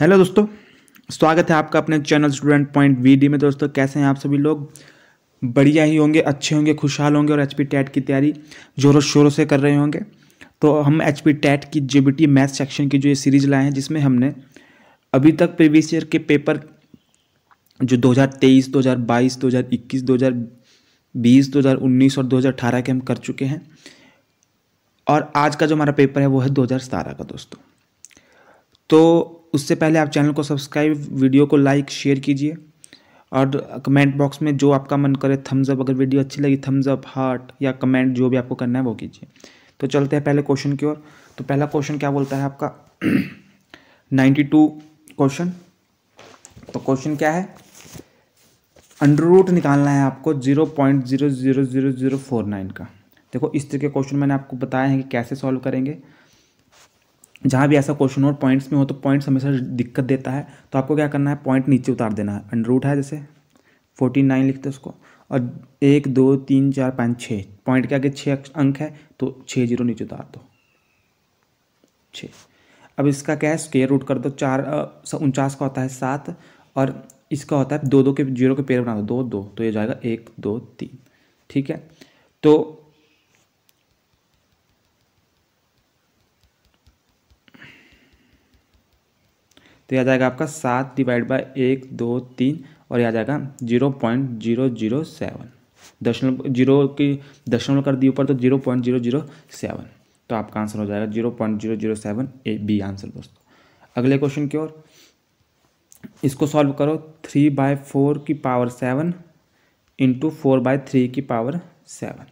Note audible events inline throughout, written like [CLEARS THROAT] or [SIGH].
hello दोस्तों स्वागत है आपका अपने चैनल स्टूडेंट पॉइंट वीडी में दोस्तों कैसे हैं आप सभी लोग बढ़िया ही होंगे अच्छे होंगे खुशहाल होंगे और एच पी टैट की तैयारी जोरों शोरों से कर रहे होंगे तो हम एच पी टैट की टी मैथ सेक्शन की जो ये सीरीज लाए हैं जिसमें हमने अभी तक प्रीवियस ईयर के पेपर जो दो दो दो दो हज़ार हज़ार हज़ार तेईस बाईस इक्कीस हज़ार बीस दो हज़ार उन्नीस और दो हज़ार अठारह के हम कर चुके हैं और आज का जो हमारा पेपर है वो है दो हज़ार सतारह का दोस्तों तो उससे पहले आप चैनल को सब्सक्राइब वीडियो को लाइक शेयर कीजिए और कमेंट बॉक्स में जो आपका मन करे थम्स अप अगर वीडियो अच्छी लगी थम्स अप हार्ट या कमेंट जो भी आपको करना है वो कीजिए तो चलते हैं पहले क्वेश्चन की ओर तो पहला क्वेश्चन क्या बोलता है आपका नाइन्टी टू क्वेश्चन तो क्वेश्चन क्या है अंडर रूट निकालना है आपको zero point zero zero zero zero four nine का देखो इस तरह के क्वेश्चन मैंने आपको बताया है कि कैसे सॉल्व करेंगे जहाँ भी ऐसा क्वेश्चन और पॉइंट्स में हो तो पॉइंट्स हमेशा दिक्कत देता है तो आपको क्या करना है पॉइंट नीचे उतार देना है अंडर रूट है जैसे फोर्टी नाइन लिखते हैं उसको और एक दो तीन चार पाँच छः पॉइंट के आगे छः अंक है तो छः जीरो नीचे उतार दो छः अब इसका क्या है स्केयर रूट कर दो चार उनचास का होता है सात और इसका होता है दो दो के जीरो के पेयर बना दो दो दो तो ये जाएगा एक दो तीन ठीक है तो तो यह आ जाएगा आपका सात डिवाइड बाय एक दो तीन और यह आ जाएगा zero point zero zero seven दशमलव जीरो की दशमलव कर दी ऊपर तो zero point zero zero seven तो आपका आंसर हो जाएगा zero point zero zero seven A B answer दोस्तों अगले क्वेश्चन की ओर इसको सॉल्व करो थ्री बाय फोर की power seven into four by three की पावर सेवन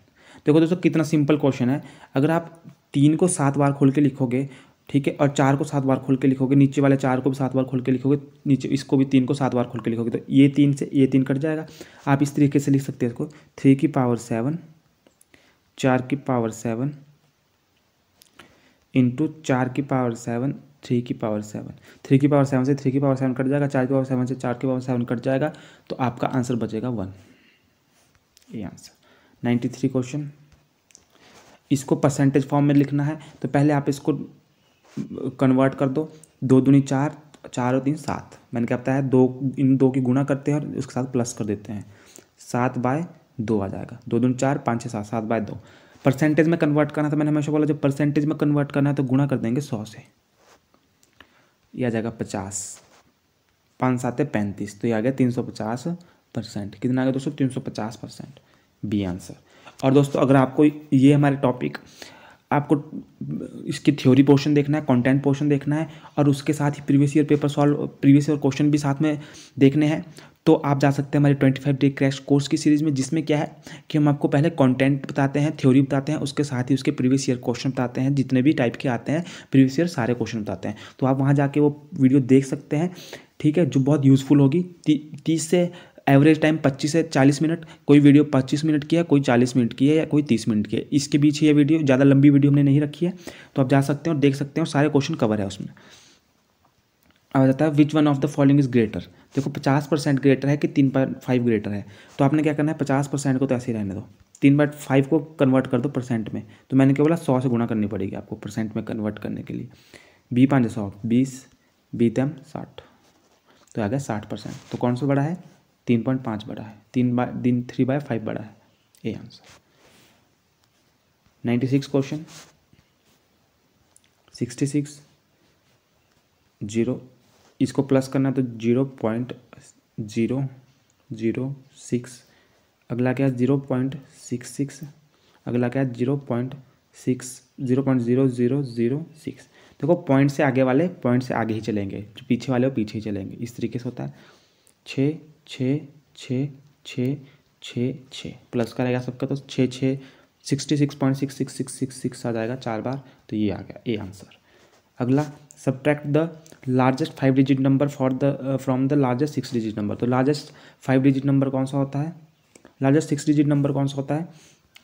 देखो दोस्तों कितना सिंपल क्वेश्चन है अगर आप तीन को सात बार खोल के लिखोगे ठीक है और चार को सात बार खोल के लिखोगे नीचे वाले चार को भी सात बार खोल के लिखोगे नीचे इसको भी तीन को सात बार खोल के लिखोगे तो ये तीन से ये तीन कट जाएगा आप इस तरीके से लिख सकते हैं इसको थ्री की पावर सेवन चार की पावर सेवन इंटू चार की पावर सेवन थ्री की पावर सेवन थ्री की पावर सेवन से थ्री की पावर सेवन कट जाएगा चार की पावर सेवन से चार की पावर सेवन कट जाएगा तो आपका आंसर बचेगा वन ये आंसर नाइन्टी थ्री क्वेश्चन इसको परसेंटेज फॉर्म में लिखना है तो पहले आप इसको कन्वर्ट कर दो दो दूनी चार चार और तीन सात मैंने क्या बताया दो इन दो की गुणा करते हैं और उसके साथ प्लस कर देते हैं सात बाय दो आ जाएगा दो दूनी चार पाँच छः सात सात बाय दो परसेंटेज में कन्वर्ट करना था मैंने हमेशा बोला जब परसेंटेज में कन्वर्ट करना है तो गुणा कर देंगे सौ से यह आ जाएगा पचास पाँच सात पैंतीस तो यह आ गया तीन सौ पचास परसेंट कितना आ गया दोस्तों तीन सौ पचास परसेंट बी आंसर और दोस्तों अगर आपको ये हमारे टॉपिक आपको इसकी थ्योरी पोर्शन देखना है कंटेंट पोर्शन देखना है और उसके साथ ही previous year paper solve previous year question भी साथ में देखने हैं तो आप जा सकते हैं हमारे twenty five day crash course की सीरीज़ में जिसमें क्या है कि हम आपको पहले कंटेंट बताते हैं थ्योरी बताते हैं उसके साथ ही उसके प्रीवियस ईयर क्वेश्चन बताते हैं जितने भी टाइप के आते हैं प्रीवियस ईयर सारे क्वेश्चन बताते हैं तो आप वहाँ जाके वो वीडियो देख सकते हैं ठीक है जो बहुत यूज़फुल होगी ती, तीस से एवरेज टाइम 25 से 40 मिनट कोई वीडियो 25 मिनट की है कोई 40 मिनट की है या कोई 30 मिनट की है इसके बीच ये वीडियो ज़्यादा लंबी वीडियो हमने नहीं रखी है तो आप जा सकते हैं और देख सकते हैं सारे क्वेश्चन कवर है उसमें अब आ जाता है which one of the following is greater देखो पचास परसेंट ग्रेटर है कि तीन पॉइंट फाइव ग्रेटर है तो आपने क्या करना है पचास परसेंट को तो ऐसे ही रहने दो तीन पॉइंट फाइव को कन्वर्ट कर दो परसेंट में तो मैंने क्या बोला सौ से गुणा करनी पड़ेगी आपको परसेंट में कन्वर्ट करने के लिए बी पाँच सौ बीस बी तेम साठ तो आ गया साठ परसेंट तो कौन सा बड़ा है तीन पॉइंट पाँच बड़ा है तीन बाय दिन थ्री बाय फाइव बड़ा है A answer ninety six question sixty six zero इसको प्लस करना तो zero point zero zero six अगला क्या है जीरो पॉइंट सिक्स सिक्स अगला क्या है zero point six zero point zero zero zero six देखो पॉइंट से आगे वाले पॉइंट से आगे ही चलेंगे जो पीछे वाले वो पीछे ही चलेंगे इस तरीके से होता है छः छः छः छः छः छः प्लस का रहेगा सबका तो छः छः sixty six point six six six six six आ जाएगा चार बार तो ये आ गया ए आंसर अगला subtract the largest five digit number for the from the largest six digit number तो लार्जेस्ट फाइव डिजिट नंबर कौन सा होता है लार्जेस्ट सिक्स डिजिट नंबर कौन सा होता है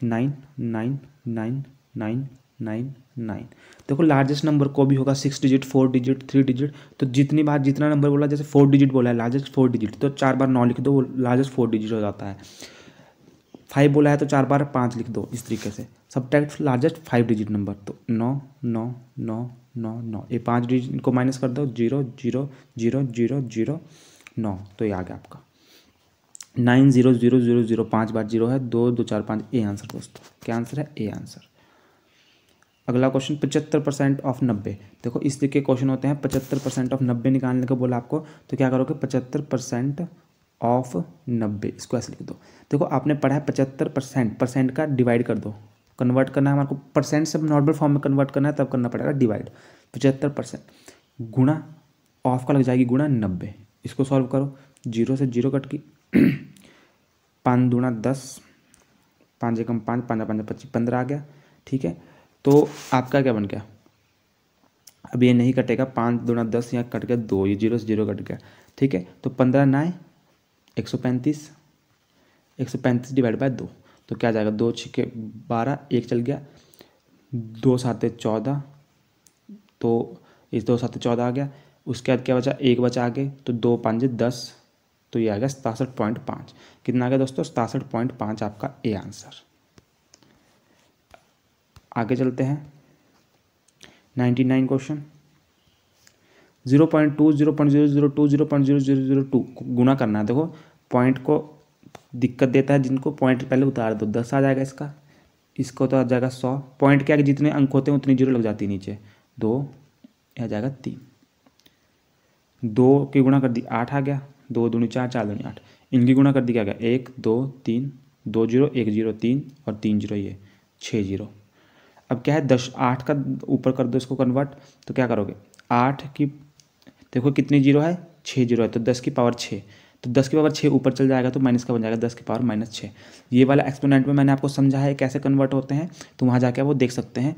nine nine nine nine nine nine देखो लार्जेस्ट नंबर को भी होगा six digit four digit three digit तो जितनी बार जितना नंबर बोला जैसे फोर डिजिट बोला है लार्जेस्ट फोर डिजिट तो चार बार नौ लिख दो वो लार्जेस्ट फोर डिजिट हो जाता है फाइव बोला है तो चार बार पाँच लिख दो इस तरीके से सब लार्जेस्ट फाइव डिजिट नंबर तो नौ नौ नौ नौ नौ ये पाँच डिजिट को माइनस कर दो zero zero zero zero zero नौ तो ये आ गया आपका nine zero zero zero zero पाँच बार जीरो है दो दो चार पाँच ए आंसर दोस्तों क्या आंसर है ए आंसर अगला क्वेश्चन पचहत्तर परसेंट ऑफ नब्बे देखो इस तरीके क्वेश्चन होते हैं पचहत्तर परसेंट ऑफ नब्बे निकालने का बोला आपको तो क्या करोगे पचहत्तर परसेंट ऑफ नब्बे इसको ऐसे लिख दो देखो आपने पढ़ा है पचहत्तर परसेंट परसेंट का डिवाइड कर दो कन्वर्ट करना है हमारे को परसेंट सब नॉर्मल फॉर्म में कन्वर्ट करना है तब करना पड़ेगा डिवाइड पचहत्तर परसेंट गुणा ऑफ का लग जाएगी गुणा नब्बे इसको सॉल्व करो जीरो से जीरो कट की पाँच दूना दस पाँच एकम पाँच पाँच पाँच पच्चीस पंद्रह आ गया ठीक है तो आपका क्या बन गया अब ये नहीं कटेगा पाँच ना दस यहाँ कट गया दो ये जीरो से जीरो कट गया ठीक है तो पंद्रह नाए एक सौ पैंतीस एक सौ पैंतीस डिवाइड बाय दो तो क्या जाएगा दो छः बारह एक चल गया दो सात चौदह तो इस दो सात चौदह आ गया उसके बाद क्या बचा एक बचा आगे तो दो पाँच दस तो ये आ गया सतासठ पॉइंट पाँच कितना आ गया दोस्तों सतासठ पॉइंट पाँच आपका ए आंसर आगे चलते हैं ninety nine question zero point two zero point zero zero two zero point zero zero zero two गुना करना है देखो पॉइंट को दिक्कत देता है जिनको पॉइंट पहले उतार दो दस आ जाएगा इसका इसको तो आ जाएगा सौ पॉइंट क्या जितने अंक होते हैं उतनी जीरो लग जाती है नीचे दो आ जाएगा तीन दो की गुणा कर दी आठ आ गया दो दूनी चार चार दूनी आठ इनकी गुणा कर दी क्या गया एक दो तीन दो जीरो एक जीरो तीन और तीन जीरो ये छः जीरो अब क्या है दस आठ का ऊपर कर दो इसको कन्वर्ट तो क्या करोगे आठ की देखो कितनी जीरो है छः जीरो है तो दस की पावर छः तो दस की पावर छः ऊपर चल जाएगा तो माइनस का बन जाएगा दस की पावर माइनस छः ये वाला एक्सपोनेंट में मैंने आपको समझा है कैसे कन्वर्ट होते हैं तो वहाँ जाके वो देख सकते हैं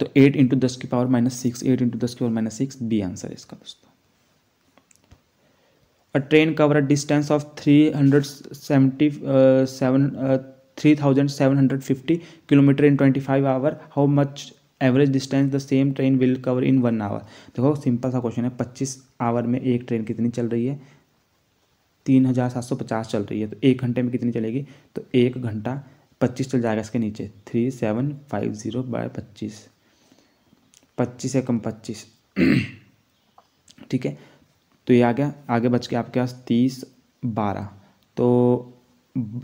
तो एट इंटू दस की power minus six eight into दस की power minus six B answer इसका दोस्तों a train cover a distance of three hundred seventy seven three thousand seven hundred fifty kilometre in twenty five hour how much average distance the same train will cover in one hour देखो simple सा question है पच्चीस our में एक train कितनी चल रही है तीन हज़ार सात सौ पचास चल रही है तो एक घंटे में कितनी चलेगी तो एक घंटा पच्चीस चल जाएगा इसके नीचे three seven five zero by पच्चीस पच्चीस एकम पच्चीस [CLEARS THROAT] ठीक है तो ये आ गया आगे बच के आपके पास तीस बारह तो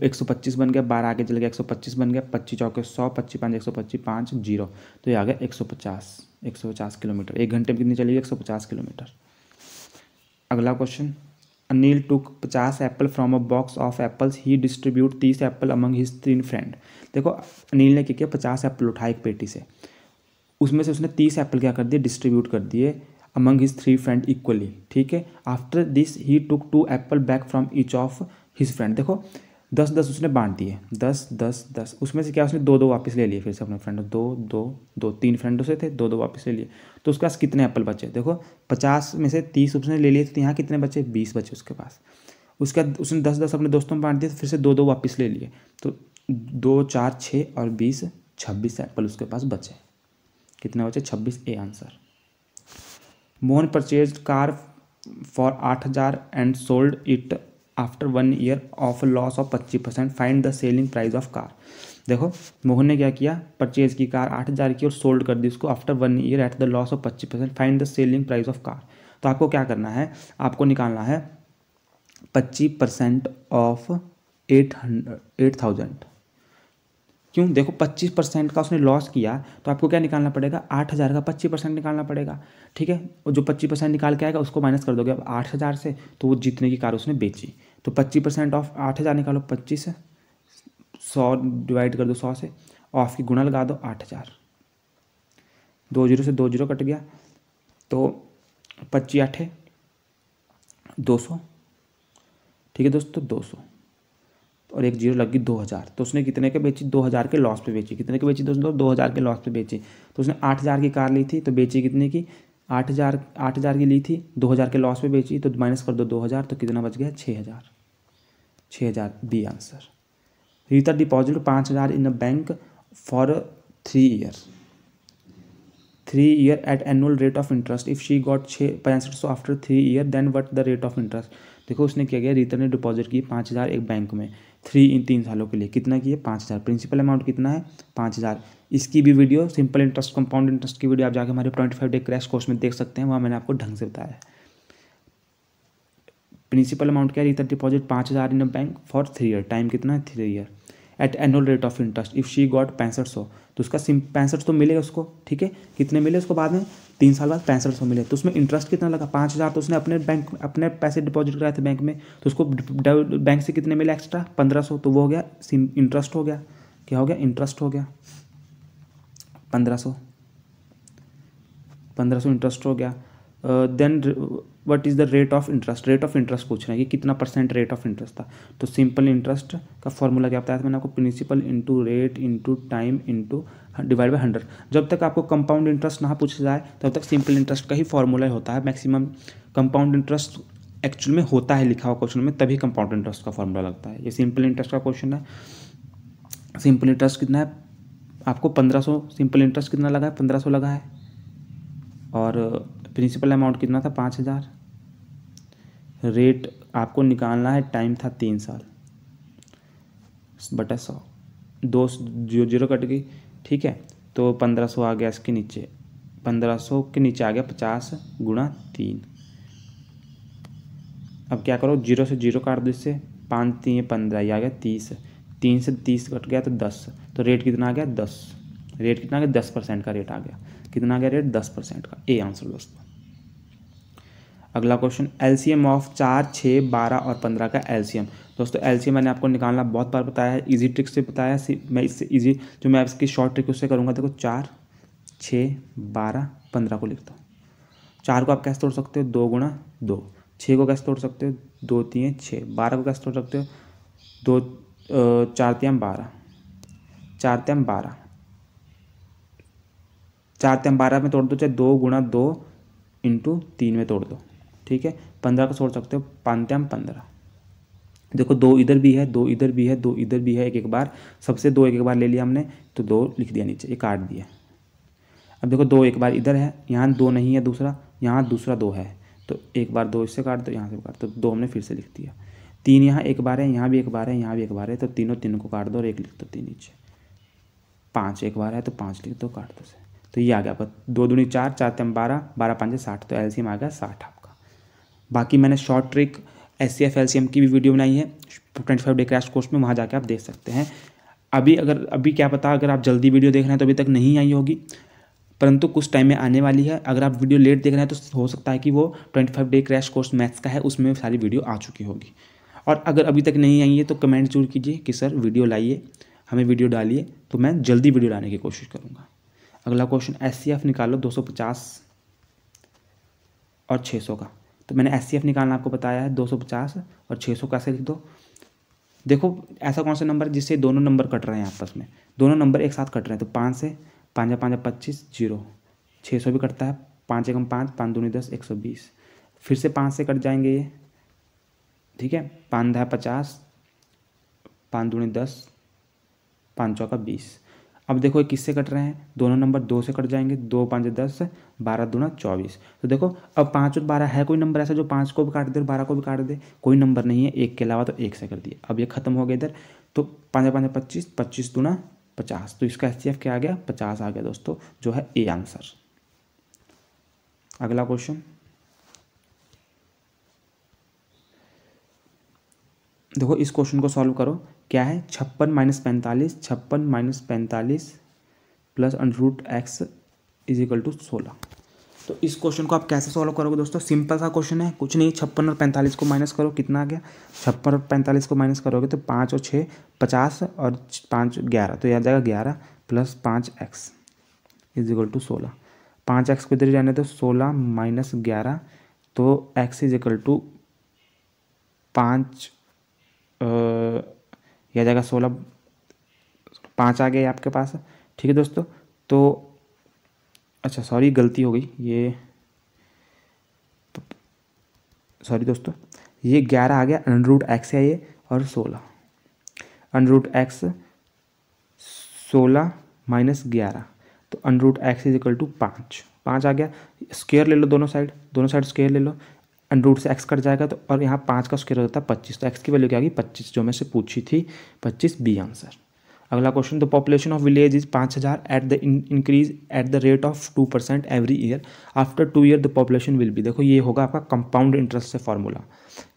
एक सौ पच्चीस बन गया बारह आगे चले गया एक सौ पच्चीस बन गया पच्चीस चौके सौ पच्चीस पाँच एक सौ पच्चीस पाँच जीरो तो ये आ गया एक सौ पचास एक सौ पचास किलोमीटर एक घंटे में कितनी चलेगी एक सौ पचास किलोमीटर अगला क्वेश्चन अनिल टुक पचास apple from a box of apples he distribute तीस एप्पल अमंग हिज तीन फ्रेंड देखो अनिल ने क्या किया पचास एप्पल उठाए एक पेटी से उसमें से उसने तीस एप्पल क्या कर दिए डिस्ट्रीब्यूट कर दिए among his three friend equally ठीक है after this he took two apple back from each of his friend देखो दस दस उसने बांट दिए दस दस दस उसमें से क्या उसने दो दो वापस ले लिए फिर से अपने फ्रेंडों दो दो दो तीन फ्रेंडों से थे दो दो वापस ले लिए तो उसके पास कितने एप्पल बचे देखो पचास में से तीस उसने ले लिए तो यहाँ कितने बचे बीस बचे उसके पास उसके बाद उसने दस दस अपने दोस्तों में बांट दिए तो फिर से दो दो वापस ले लिए तो दो चार छः और बीस छब्बीस एप्पल उसके पास बचे कितने बचे छब्बीस A answer Mohan purchase car for आठ हज़ार and sold it after one year of loss of पच्चीस percent find the selling price of car देखो मोहन ने क्या किया परचेज की कार आठ हज़ार की और सोल्ड कर दी उसको after one year at the loss of पच्चीस percent find the selling price of car तो आपको क्या करना है आपको निकालना है पच्चीस percent of eight hundred eight thousand क्यों देखो 25 परसेंट का उसने लॉस किया तो आपको क्या निकालना पड़ेगा आठ हज़ार का 25 परसेंट निकालना पड़ेगा ठीक है और जो 25 परसेंट निकाल के आएगा उसको माइनस कर दोगे अब आठ हज़ार से तो वो जितने की कार उसने बेची तो पच्चीस परसेंट ऑफ आठ हज़ार निकालो पच्चीस से सौ डिवाइड कर दो सौ से ऑफ की गुणा लगा दो आठ हज़ार दो जीरो से दो जीरो कट गया तो पच्चीस आठ दो सौ ठीक है दोस्तों दो सौ और एक जीरो लग गई दो हज़ार तो उसने कितने के बेची दो हज़ार के लॉस पे बेची कितने के बेची दोस्तों दो हज़ार के लॉस पे बेची तो उसने आठ हज़ार की कार ली थी तो बेची कितने की आठ हज़ार आठ हज़ार की ली थी दो हज़ार के लॉस पे बेची तो माइनस कर दो दो हज़ार तो कितना बच गया छः हज़ार छः हज़ार बी आंसर रीता डिपॉजिट पाँच हज़ार in a bank for three year three year at annual rate of interest if she got छः पैंसठ सौ after three year then what the rate of interest देखो उसने क्या किया रीता ने डिपॉजिट की पाँच हज़ार एक बैंक में थ्री इन तीन सालों के लिए कितना किया पाँच हज़ार प्रिंसिपल अमाउंट कितना है पाँच हज़ार इसकी भी video simple interest compound interest की वीडियो आप जाकर हमारे twenty five day crash course में देख सकते हैं वहाँ मैंने आपको ढंग से बताया है प्रिंसिपल अमाउंट क्या रीता डिपॉजिट पाँच हज़ार in a bank for three year time कितना है three year at annual rate of interest if she got पैंसठ सौ तो उसका सिम पैंसठ सौ तो मिले उसको ठीक है कितने मिले उसको बाद में तीन साल बाद पैंसठ सौ मिले तो उसमें इंटरेस्ट कितना लगा पाँच हज़ार तो उसने अपने बैंक अपने पैसे डिपॉजिट कराए थे बैंक में तो उसको बैंक से कितने मिले एक्स्ट्रा पंद्रह सौ तो वो हो गया सिम इंटरेस्ट हो गया क्या हो गया इंटरेस्ट हो गया पंद्रह सौ पंद्रह सौ इंटरेस्ट हो गया then what is the rate of interest rate of interest पूछ रहे हैं कि कितना परसेंट रेट ऑफ इंटरेस्ट था तो सिंपल इंटरेस्ट का फॉर्मूला क्या बताया था मैंने आपको principal into rate into time into divide by hundred जब तक आपको कंपाउंड इंटरेस्ट ना पूछा जाए तब तक सिंपल इंटरेस्ट का ही फॉर्मूला होता है मैक्सिमम कंपाउंड इंटरेस्ट एक्चुअल में होता है लिखा हुआ क्वेश्चन में तभी कंपाउंड इंटरेस्ट का फॉर्मूला लगता है ये सिंपल इंटरेस्ट का क्वेश्चन है सिंपल इंटरेस्ट कितना है आपको पंद्रह सौ सिंपल इंटरेस्ट कितना लगा है पंद्रह सौ लगा है और प्रिंसिपल अमाउंट कितना था पाँच हज़ार रेट आपको निकालना है टाइम था तीन साल बटा सौ दो जीरो जीरो कट गई ठीक है तो पंद्रह सौ आ गया इसके नीचे पंद्रह सौ के नीचे आ गया पचास गुणा तीन अब क्या करो जीरो से जीरो काट दो इससे पाँच तीन पंद्रह ये आ गया तीस तीन से तीस कट गया तो दस तो रेट कितना आ गया दस रेट कितना आ गया दस परसेंट का रेट आ गया कितना आ गया रेट दस परसेंट का ए आंसर दोस्तों अगला क्वेश्चन एलसीएम ऑफ चार छः बारह और पंद्रह का एलसीएम दोस्तों एलसीएम मैंने आपको निकालना बहुत बार बताया है ईजी ट्रिक से बताया मैं इससे ईजी जो मैं इसकी शॉर्ट ट्रिक उससे करूँगा देखो चार छः बारह पंद्रह को लिखता हूँ चार को आप कैसे तोड़ सकते हो दो गुणा दो छः को कैसे तोड़ सकते हो दो तीन छः बारह को कैसे तोड़ सकते हो दो चार तीन बारह चार तीन बारह चार तीन बारह में तोड़ दो चाहे दो गुणा दो इंटू तीन में तोड़ दो ठीक है पंद्रह को छोड़ सकते हो पांत्याम पंद्रह देखो दो इधर भी है दो इधर भी है दो इधर भी है एक एक बार सबसे दो एक एक बार ले लिया हमने तो दो लिख दिया नीचे एक काट दिया अब देखो दो एक बार इधर है यहाँ दो नहीं है दूसरा यहाँ दूसरा दो है तो एक बार दो इससे काट दो यहाँ से काट दो तो दो हमने फिर से लिख दिया तीन यहाँ एक बार है यहाँ भी एक बार है यहाँ भी एक बार है तो तीनों तीनों को काट दो और एक लिख दो तीन नीचे पाँच एक बार है तो पाँच लिख दो काट दो से तो ये आ गया आपका दो दूनी चार चार तेम बारह बारह पाँच साठ तो एलसीएम आ गया साठ बाकी मैंने short trick S C F L C M की भी वीडियो बनाई है twenty five day crash course में वहाँ जाके आप देख सकते हैं अभी अगर अभी क्या पता अगर आप जल्दी वीडियो देख रहे हैं तो अभी तक नहीं आई होगी परंतु कुछ टाइम में आने वाली है अगर आप वीडियो लेट देख रहे हैं तो हो सकता है कि वो twenty five day crash course maths का है उसमें सारी वीडियो आ चुकी होगी और अगर अभी तक नहीं आई है तो कमेंट जरूर कीजिए कि सर वीडियो लाइए हमें वीडियो डालिए तो मैं जल्दी वीडियो लाने की कोशिश करूँगा अगला क्वेश्चन एस निकालो दो और छः का तो मैंने एस निकालना आपको बताया है दो और छः कैसे लिख दो देखो ऐसा कौन सा नंबर जिससे दोनों नंबर कट रहे हैं आपस में दोनों नंबर एक साथ कट रहे हैं तो पाँच से पाँच पाँच पच्चीस जीरो छः सौ भी कटता है पाँच एकम पाँच पाँच दूनी दस एक सौ बीस फिर से पाँच से कट जाएंगे ये ठीक है पाँच धा पचास पाँच दूनी दस पाँच चौका बीस अब देखो ये किससे कट रहे हैं दोनों नंबर दो से कट जाएंगे दो पाँच दस बारह दूना चौबीस तो देखो अब पाँच और बारह है कोई नंबर ऐसा जो पाँच को भी काट दे और बारह को भी काट दे कोई नंबर नहीं है एक के अलावा तो एक से कर दिए अब ये खत्म हो गया इधर तो पाँच पाँच पच्चीस पच्चीस दूना पचास तो इसका एस क्या आ गया पचास आ गया दोस्तों जो है ए आंसर अगला क्वेश्चन देखो इस क्वेश्चन को सॉल्व करो क्या है छप्पन माइनस पैंतालीस छप्पन माइनस पैंतालीस plus under root x is equal to सोलह तो इस क्वेश्चन को आप कैसे सॉल्व करोगे दोस्तों सिंपल सा क्वेश्चन है कुछ नहीं छप्पन और पैंतालीस को माइनस करो कितना आ गया छप्पन और पैंतालीस को माइनस करोगे तो पाँच और छः पचास और पाँच ग्यारह तो याद आएगा ग्यारह प्लस पाँच एक्स इज इक्वल टू सोलह पाँच एक्स को इधर जाने तो सोलह माइनस ग्यारह तो एक्स इज इक्वल टू पाँच यह जाएगा सोलह पाँच आ गए आपके पास ठीक है दोस्तों तो अच्छा सॉरी गलती हो गई ये तो, सॉरी दोस्तों ये ग्यारह आ गया अंडर रूट एक्स है ये और सोलह अंडर रूट एक्स सोलह माइनस ग्यारह तो under root x is equal to पाँच पाँच आ गया स्केयर ले लो दोनों साइड दोनों साइड स्केयर ले लो अंडर रूट से एक्स कट जाएगा तो और यहाँ पाँच का स्क्वेयर होता है पच्चीस तो एक्स की वैल्यू क्या होगी पच्चीस जो मैं से पूछी थी पच्चीस बी आंसर अगला question the population of village is पाँच हज़ार at the increase at the rate of two percent every year after two year the population will be देखो ये होगा आपका कंपाउंड इंटरेस्ट से फॉर्मूला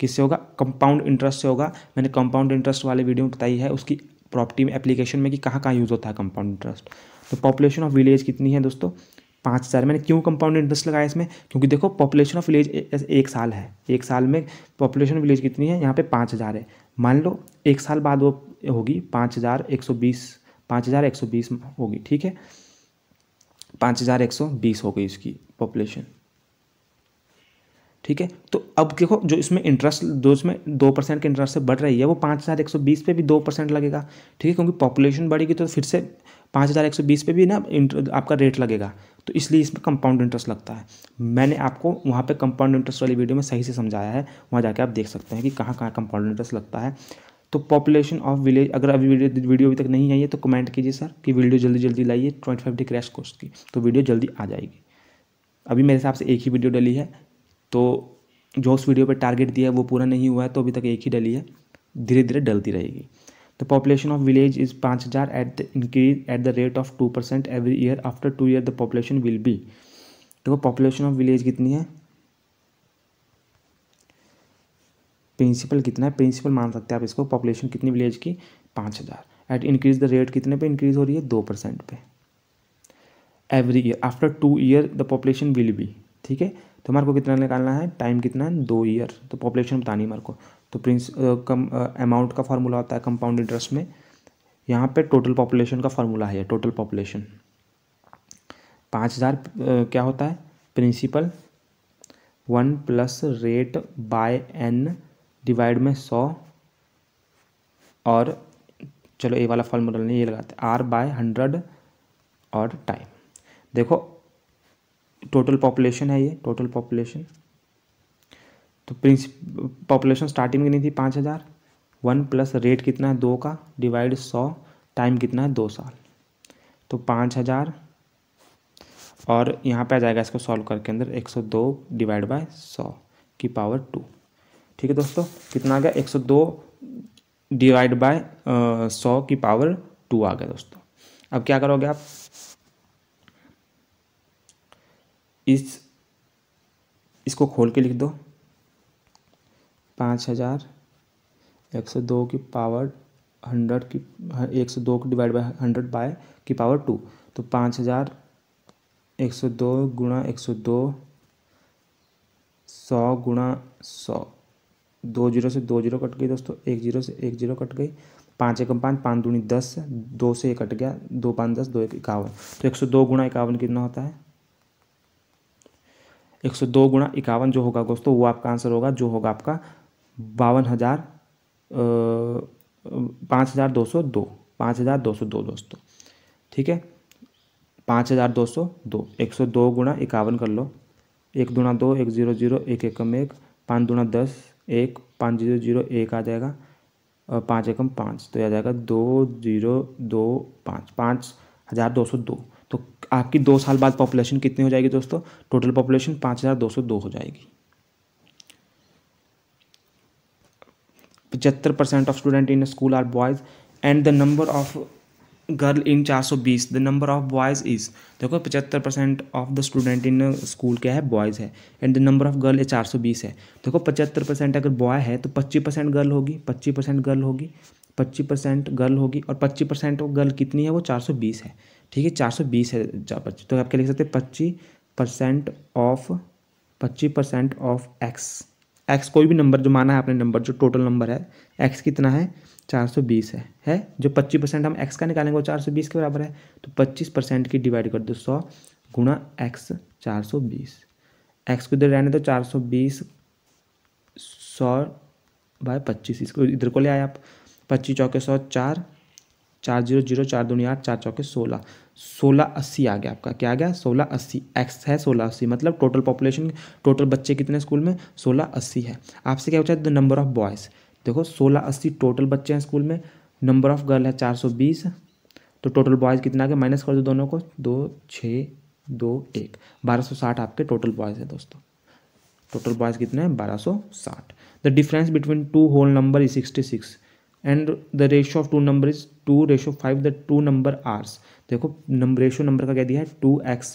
किससे होगा कंपाउंड इंटरेस्ट से होगा मैंने कंपाउंड इंटरेस्ट वाले वीडियो में बताई है उसकी प्रॉपर्टी में एप्लीकेशन में कि कहाँ कहाँ यूज़ होता है कंपाउंड इंटरेस्ट तो पॉपुलेशन ऑफ विलेज कितनी है दोस्तों पाँच हज़ार मैंने क्यों कंपाउंड इंटरेस्ट लगाया इसमें क्योंकि देखो पॉपुलेशन ऑफ विलेज एक साल है एक साल में पॉपुलेशन ऑफ विलेज कितनी है यहाँ पे पाँच हज़ार है मान लो एक साल बाद वो होगी पाँच हज़ार एक सौ बीस पाँच हज़ार एक सौ बीस होगी ठीक है पाँच हज़ार एक सौ बीस हो गई इसकी पॉपुलेशन ठीक है तो अब देखो जो इसमें इंटरेस्ट दो इसमें दो परसेंट के इंटरेस्ट से बढ़ रही है वो पाँच हज़ार एक सौ बीस पे भी दो परसेंट लगेगा ठीक है क्योंकि पॉपुलेशन बढ़ेगी तो फिर से पाँच हज़ार एक सौ बीस पे भी ना आपका रेट लगेगा तो इसलिए इसमें कंपाउंड इंटरेस्ट लगता है मैंने आपको वहाँ पर कंपाउंड इंटरेस्ट वाली वीडियो में सही से समझाया है वहाँ जाके आप देख सकते हैं कि कहाँ कहाँ कंपाउंड इंटरेस्ट लगता है तो पॉपुलेशन ऑफ विलेज अगर अभी वीडियो वीडियो अभी तक नहीं आई है तो कमेंट कीजिए सर कि वीडियो जल्दी जल्दी लाइए twenty five day crash course की तो वीडियो जल्दी आ जाएगी अभी मेरे हिसाब से एक ही वीडियो डली है तो जो उस वीडियो पर टारगेट दिया है वो पूरा नहीं हुआ है तो अभी तक एक ही डली है धीरे धीरे डलती रहेगी the population of village is पाँच हज़ार at the increase at the rate of two percent every year after two year the population will be देखो पॉपुलेशन ऑफ विलेज कितनी है प्रिंसिपल कितना है प्रिंसिपल मान सकते हैं आप इसको पॉपुलेशन कितनी विलेज की पाँच हज़ार एट इंक्रीज द रेट कितने पे इंक्रीज हो रही है दो परसेंट पे every year after two year the population will be ठीक है तो हमारे को कितना निकालना है टाइम कितना है दो ईयर तो पॉपुलेशन बतानी हमारे को तो प्रिंस कम अमाउंट का फार्मूला होता है कंपाउंड इंटरेस्ट में यहाँ पे टोटल पॉपुलेशन का फार्मूला है टोटल पॉपुलेशन पाँच हज़ार क्या होता है principal one plus rate by n divide में सौ और चलो ए वाला फार्मूला नहीं ये लगाते आर बाय हंड्रेड और टाइम देखो टोटल पॉपुलेशन है ये टोटल पॉपुलेशन तो प्रिंस पॉपुलेशन स्टार्टिंग में नहीं थी पाँच हज़ार वन प्लस रेट कितना है दो का डिवाइड सौ टाइम कितना है दो साल तो पाँच हज़ार और यहाँ पे आ जाएगा इसको सॉल्व करके अंदर एक सौ दो डिवाइड बाय सौ की पावर टू ठीक है दोस्तों कितना आ गया एक सौ दो डिवाइड बाय सौ की पावर टू आ गया दोस्तों अब क्या करोगे आप इस इसको खोल के लिख दो पाँच हज़ार एक सौ दो की पावर हंड्रेड की एक सौ दो की डिवाइड बाय हंड्रेड बाय की पावर टू तो पाँच हज़ार एक सौ दो गुणा एक सौ दो सौ गुणा सौ दो जीरो से दो जीरो कट गई दोस्तों एक जीरो से एक जीरो कट गई पाँच एकम पाँच पाँच दूनी दस दो से एक कट गया दो पाँच दस दो एक इक्यावन तो एक सौ दो गुणा इक्यावन कितना होता है एक सौ दो गुणा इक्यावन जो होगा दोस्तों वो आपका आंसर होगा जो होगा आपका बावन हज़ार पाँच हज़ार दो सौ दो पाँच हज़ार दो सौ दो दोस्तों ठीक है पाँच हज़ार दो सौ दो एक सौ दो गुणा इक्यावन कर लो एक दुना दो एक जीरो जीरो एक एकम एक पाँच दूना दस एक पाँच जीरो जीरो एक आ जाएगा और पाँच एकम पाँच तो यह आ जाएगा दो जीरो दो पाँच पाँच हज़ार दो सौ दो तो आपकी दो साल बाद पॉपुलेशन कितनी हो जाएगी दोस्तों टोटल पॉपुलेशन पाँच हज़ार दो सौ दो हो जाएगी पचहत्तर percent of student in school are boys and the number of girl in चार सौ बीस the number of boys is देखो पचहत्तर percent of the student in school क्या है बॉयज़ है and the number of girl चार सौ बीस है देखो पचहत्तर परसेंट अगर बॉय है तो पच्चीस परसेंट गर्ल होगी पच्चीस परसेंट गर्ल होगी पच्चीस परसेंट गर्ल होगी और पच्चीस परसेंट गर्ल कितनी है वो चार सौ बीस है ठीक है चार सौ बीस है तो आप क्या लिख सकते हैं पच्चीस परसेंट ऑफ पच्चीस परसेंट ऑफ एक्स एक्स कोई भी नंबर जो माना है आपने नंबर जो टोटल नंबर है एक्स कितना है चार सौ बीस है है जो पच्चीस परसेंट हम एक्स का निकालेंगे वो चार सौ बीस के बराबर है तो पच्चीस परसेंट की डिवाइड कर दो सौ गुणा एक्स चार सौ बीस एक्स को इधर रहने दो तो चार सौ बीस सौ बाय पच्चीस इसको इधर को ले आए आप पच्चीस चौके सौ चार चार जीरो जीरो चार दो आठ चार चौके सोलह सोलह अस्सी आ गया आपका क्या आ गया सोलह अस्सी एक्स है सोलह अस्सी मतलब टोटल पॉपुलेशन टोटल बच्चे कितने स्कूल में सोलह अस्सी है आपसे क्या पूछा द नंबर ऑफ बॉयज़ देखो सोलह अस्सी टोटल बच्चे हैं स्कूल में नंबर ऑफ़ गर्ल है चार सौ बीस तो टोटल बॉयज़ कितना आ गया माइनस कर दो दोनों को दो छः दो एक बारह सौ साठ आपके टोटल बॉयज़ है दोस्तों टोटल बॉयज़ कितने हैं बारह सौ साठ the difference between two whole number is sixty six and the ratio of two number is two ratio five the two number are देखो नंबर रेशो नंबर का क्या दिया है टू एक्स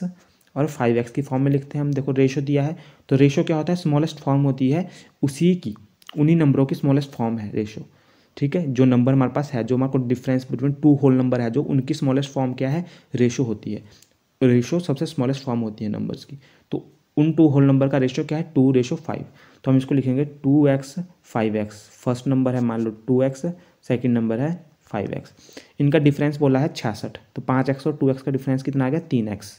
और फाइव एक्स की फॉर्म में लिखते हैं हम देखो रेशो दिया है तो रेशो क्या होता है स्मॉलेस्ट फॉर्म होती है उसी की उन्हीं नंबरों की स्मॉलेस्ट फॉर्म है रेशो ठीक है जो नंबर हमारे पास है जो हमारे को difference between two whole number है जो उनकी स्मॉलेस्ट फॉर्म क्या है रेशो होती है रेशो सबसे स्मॉलेस्ट फॉर्म होती है नंबर्स की तो उन टू होल नंबर का रेशो क्या है टू रेशो फाइव तो हम इसको लिखेंगे two x five x first number है मान लो टू एक्स सेकेंड नंबर है फाइव एक्स इनका डिफरेंस बोला है छियासठ तो पाँच एक्स और टू एक्स का डिफरेंस कितना आ गया तीन एक्स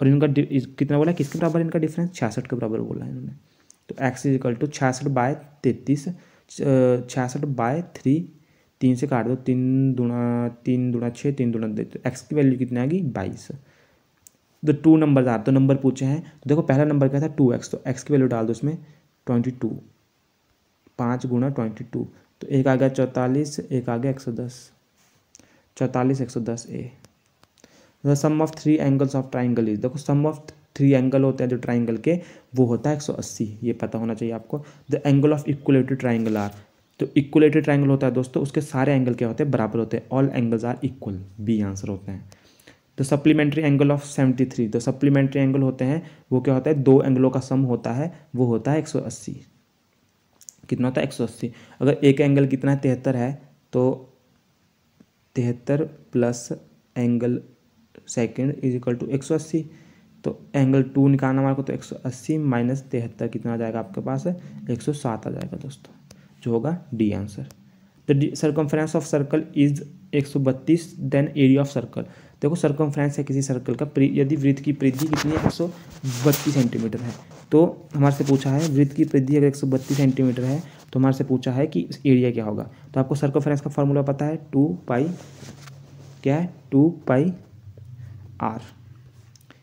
और इनका कितना बोला किसके बराबर इनका डिफरेंस छियासठ के बराबर बोला है इन्होंने तो एक्स इज इक्वल टू छियासठ बाय तैतीस छियासठ बाय थ्री तीन से काट दो तीन दुना तीन दुना छः तीन दुना दे तो एक्स की वैल्यू कितनी आ गई बाईस तो टू नंबर आ तो नंबर पूछे हैं तो देखो पहला नंबर क्या था टू एक्स तो एक्स की वैल्यू डाल दो उसमें ट्वेंटी टू पाँच गुणा ट्वेंटी टू तो एक आ गया चौतालीस एक आ गया एक सौ दस चौतालीस एक सौ दस A the sum of three angles of triangle is देखो सम ऑफ थ्री एंगल होते हैं जो ट्राइंगल के वो होता है एक सौ अस्सी ये पता होना चाहिए आपको the angle of equilateral triangle are तो इक्वलेटेड ट्राइंगल होता है दोस्तों उसके सारे एंगल क्या होते हैं बराबर होते हैं all angles are equal B answer होते हैं तो supplementary angle of seventy three तो सप्लीमेंट्री एंगल होते हैं वो क्या होता है दो एंगलों का सम होता है वो होता है एक सौ अस्सी कितना होता है एक सौ अस्सी अगर एक एंगल कितना है तिहत्तर है तो तिहत्तर plus angle second is equal to एक सौ अस्सी तो एंगल टू निकालना हमारे को तो एक सौ अस्सी माइनस तिहत्तर कितना आ जाएगा आपके पास है एक सौ सात आ जाएगा दोस्तों जो होगा D answer the circumference of circle is एक सौ बत्तीस देन एरिया ऑफ सर्कल देखो सर्कम्फ्रेंस है किसी सर्कल का यदि वृत्त की परिधि कितनी है एक सौ बत्तीस सेंटीमीटर है तो हमारे से पूछा है वृत्त की परिधि अगर एक सौ बत्तीस सेंटीमीटर है तो हमारे से पूछा है कि एरिया क्या होगा तो आपको सर्कम्फ्रेंस का फॉर्मूला पता है टू पाई क्या है टू पाई आर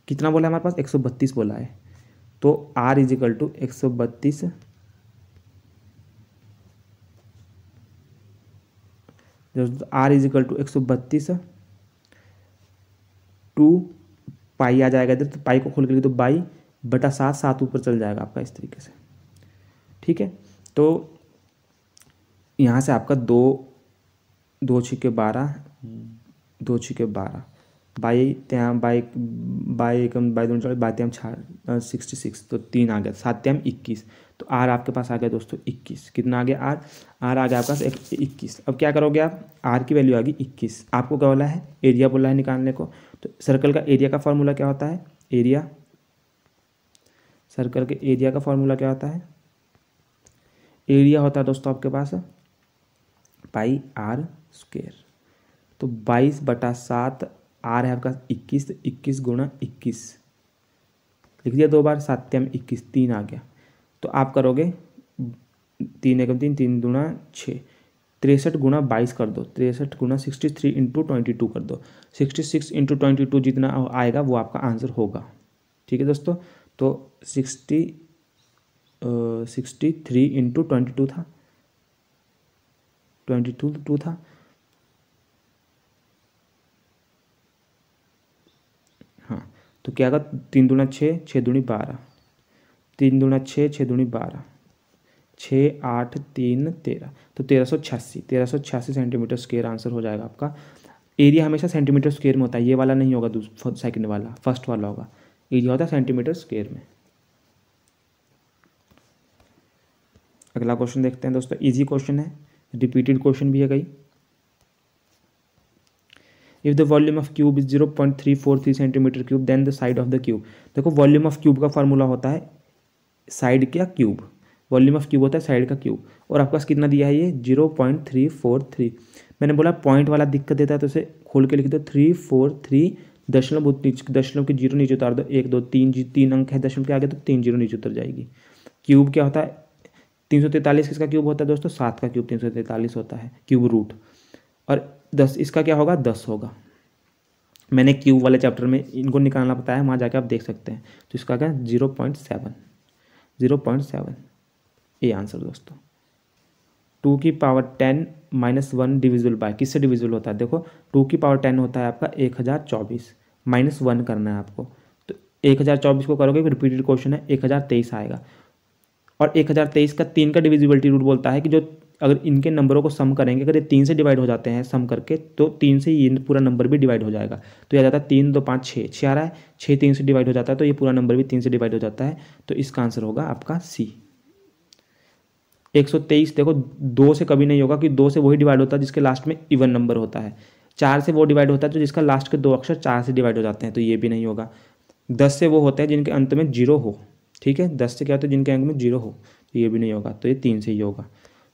कितना बोला है हमारे पास एक बोला है तो आर इजिकल टू एक सौ बत्तीस आर इज इक्वल टू एक सौ बत्तीस टू पाई आ जाएगा इधर तो पाई को खोल करके तो बाई बटा सात सात ऊपर चल जाएगा आपका इस तरीके से ठीक है तो यहाँ से आपका दो दो छिके बारह दो छिके बारह बाई त्या बाई बाई एकम बाई दोनों बाई तेम छ सिक्सटी सिक्स तो तीन आ गया सात तेम इक्कीस तो आर आपके पास आ गया दोस्तों इक्कीस कितना आ गया आर आर आ गया आपके पास इक्कीस अब क्या करोगे आप आर की वैल्यू आ गई इक्कीस आपको क्या बोला है एरिया बोला है निकालने को तो सर्कल का एरिया का फॉर्मूला क्या होता है एरिया सर्कल के एरिया का फॉर्मूला क्या होता है एरिया होता है दोस्तों आपके पास पाई आर स्क्वेयर तो बाईस बटा सात आर है आपका इक्कीस तो इक्कीस गुणा इक्कीस लिख दिया दो बार सात्यम इक्कीस तीन आ गया तो आप करोगे तीन एकम तीन तीन गुणा छः तिरसठ गुणा बाईस कर दो तिरसठ गुणा sixty three into twenty two कर दो sixty six into twenty two जितना आएगा वो आपका आंसर होगा ठीक है दोस्तों तो sixty sixty three into twenty two था ट्वेंटी टू टू था तो क्या होगा तीन दूना छः छः दूनी बारह तीन दूना छः छः दूनी बारह छः आठ तीन तेरह तो तेरह सौ छियासी तेरह सौ छियासी सेंटीमीटर स्केयर आंसर हो जाएगा आपका एरिया हमेशा सेंटीमीटर स्केयर में होता है ये वाला नहीं होगा सेकंड वाला फर्स्ट वाला होगा एरिया होता है सेंटीमीटर स्केयर में अगला क्वेश्चन देखते हैं दोस्तों इजी क्वेश्चन है रिपीटेड क्वेश्चन भी है कई if the volume of cube is zero point three four three centimetre cube then the side of the cube देखो वॉल्यूम ऑफ क्यूब का फॉर्मूला होता है साइड का क्यूब वॉल्यूम ऑफ क्यूब होता है साइड का क्यूब और आपके पास कितना दिया है ये zero point three four three मैंने बोला पॉइंट वाला दिक्कत देता है तो उसे खोल के लिख दो थ्री फोर थ्री दशमलव दशमलव के जीरो नीचे उतार दो एक दो तीन जी तीन अंक है दशमलव के आगे तो तीन जीरो नीचे उतर जाएगी क्यूब क्या होता है तीन सौ तैंतालीस किसका क्यूब होता है दोस्तों सात का क्यूब तीन सौ तैंतालीस होता है क्यूब रूट और दस इसका क्या होगा दस होगा मैंने क्यूब वाले चैप्टर में इनको निकालना बताया वहाँ जाके आप देख सकते हैं तो इसका क्या zero point seven zero point seven ये आंसर दोस्तों टू की power ten minus one divisible by किससे डिविजल होता है देखो टू की पावर टेन होता है आपका एक हज़ार चौबीस माइनस वन करना है आपको तो एक हज़ार चौबीस को करोगे रिपीटेड क्वेश्चन है एक हज़ार तेईस आएगा और एक हज़ार तेईस का तीन का डिविजिबिलिटी रूट बोलता है कि जो अगर इनके नंबरों को सम करेंगे अगर ये तीन से डिवाइड हो जाते हैं सम करके तो तीन से ये पूरा नंबर भी डिवाइड हो जाएगा तो यह जाता है तीन दो पाँच छः छः आ रहा है छः तीन से डिवाइड हो जाता है तो ये पूरा नंबर भी तीन से डिवाइड हो जाता है तो इसका आंसर होगा आपका सी एक सौ तेईस देखो दो से कभी नहीं होगा कि दो से वही डिवाइड होता है जिसके लास्ट में इवन नंबर होता है चार से वो डिवाइड होता है तो जिसका लास्ट के दो अक्षर चार से डिवाइड हो जाते हैं तो ये भी नहीं होगा दस से वो होते हैं जिनके अंत में जीरो हो ठीक है दस से क्या होता है जिनके अंक में जीरो हो तो ये भी नहीं होगा तो ये तीन से ही होगा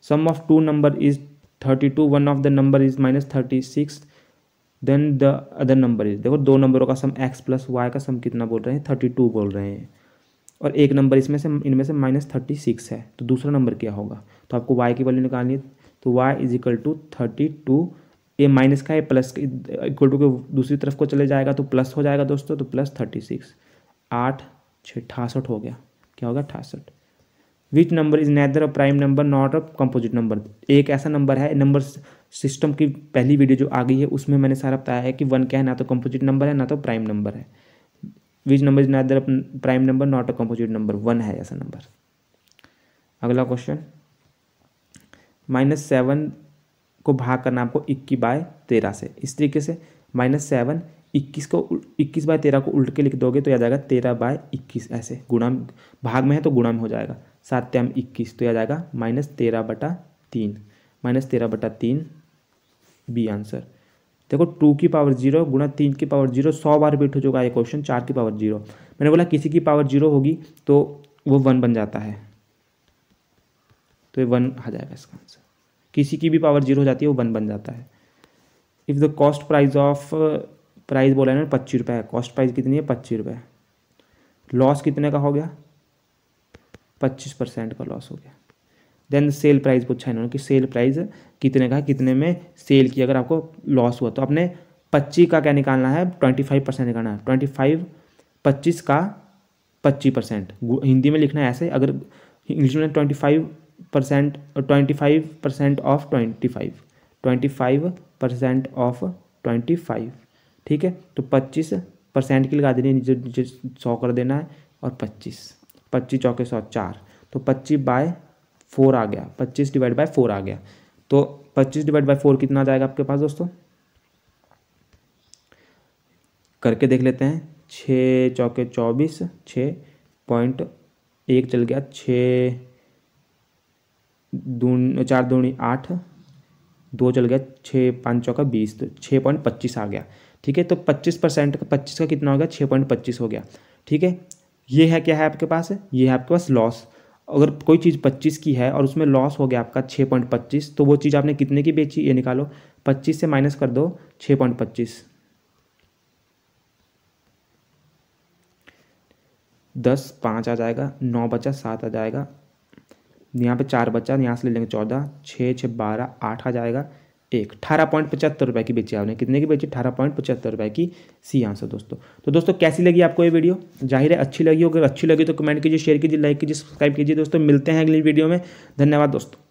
sum of two number is 32 one of the number is minus 36 then the other number is देखो दो नंबरों का सम एक्स प्लस वाई का सम कितना बोल रहे हैं थर्टी टू बोल रहे हैं और एक नंबर इसमें से इनमें से माइनस थर्टी सिक्स है तो दूसरा नंबर क्या होगा तो आपको वाई की वैल्यू निकालनी है तो Y is equal to thirty two ये माइनस का है प्लस इक्वल टू के दूसरी तरफ को चले जाएगा तो प्लस हो जाएगा दोस्तों तो प्लस थर्टी सिक्स आठ छः हो गया क्या होगा अठासठ which number is neither a prime number not a composite number एक ऐसा नंबर है नंबर सिस्टम की पहली वीडियो जो आ गई है उसमें मैंने सारा बताया है कि वन क्या है ना तो कंपोजिट नंबर है ना तो प्राइम नंबर है which number is neither prime number not a composite number one है ऐसा नंबर अगला क्वेश्चन माइनस सेवन को भाग करना आपको इक्की बाय तेरह से इस तरीके से माइनस सेवन इक्कीस को इक्कीस बाय तेरह को उल्ट के लिख दोगे तो याद आएगा तेरह बाय इक्कीस ऐसे गुणा भाग में है तो गुणा में हो जाएगा सात त्याम इक्कीस तो याद आएगा माइनस तेरह बटा तीन माइनस तेरह बटा तीन बी आंसर देखो टू की पावर जीरो गुणा तीन की पावर जीरो सौ बार रिपीट हो चुका है क्वेश्चन चार की पावर जीरो मैंने बोला किसी की पावर जीरो होगी तो वो वन बन जाता है तो ये वन आ जाएगा इसका आंसर किसी की भी पावर जीरो हो जाती है वो वन बन जाता है if the cost price of price बोला है ना पच्चीस रुपये है कॉस्ट प्राइस कितनी है पच्चीस रुपये लॉस कितने का हो गया पच्चीस परसेंट का लॉस हो गया देन सेल प्राइस पूछा इन्होंने कि सेल प्राइस कितने का है कितने में सेल किया अगर आपको लॉस हुआ तो आपने पच्चीस का क्या निकालना है ट्वेंटी फाइव परसेंट निकालना है ट्वेंटी फाइव पच्चीस का पच्चीस परसेंट हिंदी में लिखना है ऐसे अगर इंग्लिश में twenty five percent twenty five percent of twenty five twenty five percent of twenty five ठीक है तो पच्चीस परसेंट की लगा देनी है नीचे नीचे सौ कर देना है और पच्चीस पच्चीस चौके सौ चार तो पच्चीस बाय फोर आ गया पच्चीस डिवाइड बाय फोर आ गया तो पच्चीस डिवाइड बाय फोर कितना जाएगा आपके पास दोस्तों करके देख लेते हैं छः चौके चौबीस छः पॉइंट एक चल गया छः दून चार दूनी आठ दो चल गया छः पाँच चौका बीस तो छः पॉइंट पच्चीस आ गया ठीक है तो पच्चीस परसेंट का पच्चीस का कितना हो गया छः पॉइंट पच्चीस हो गया ठीक है ये है क्या है आपके पास ये है आपके पास लॉस अगर कोई चीज़ पच्चीस की है और उसमें लॉस हो गया आपका छः पॉइंट पच्चीस तो वो चीज़ आपने कितने की बेची ये निकालो पच्चीस से माइनस कर दो छः पॉइंट पच्चीस दस पाँच आ जाएगा नौ बचा सात आ जाएगा यहाँ पे चार बचा यहाँ से ले लेंगे चौदह छः छः बारह आठ आ जाएगा एक अठारह पॉइंट पचहत्तर रुपये की बेची आपने कितने की बेची अठारह पॉइंट पचहत्तर रुपये की सी आंसर दोस्तों तो दोस्तों कैसी लगी आपको ये वीडियो जाहिर है अच्छी लगी हो अगर अच्छी लगी तो कमेंट कीजिए शेयर कीजिए लाइक कीजिए सब्सक्राइब कीजिए दोस्तों मिलते हैं अगली वीडियो में धन्यवाद दोस्तों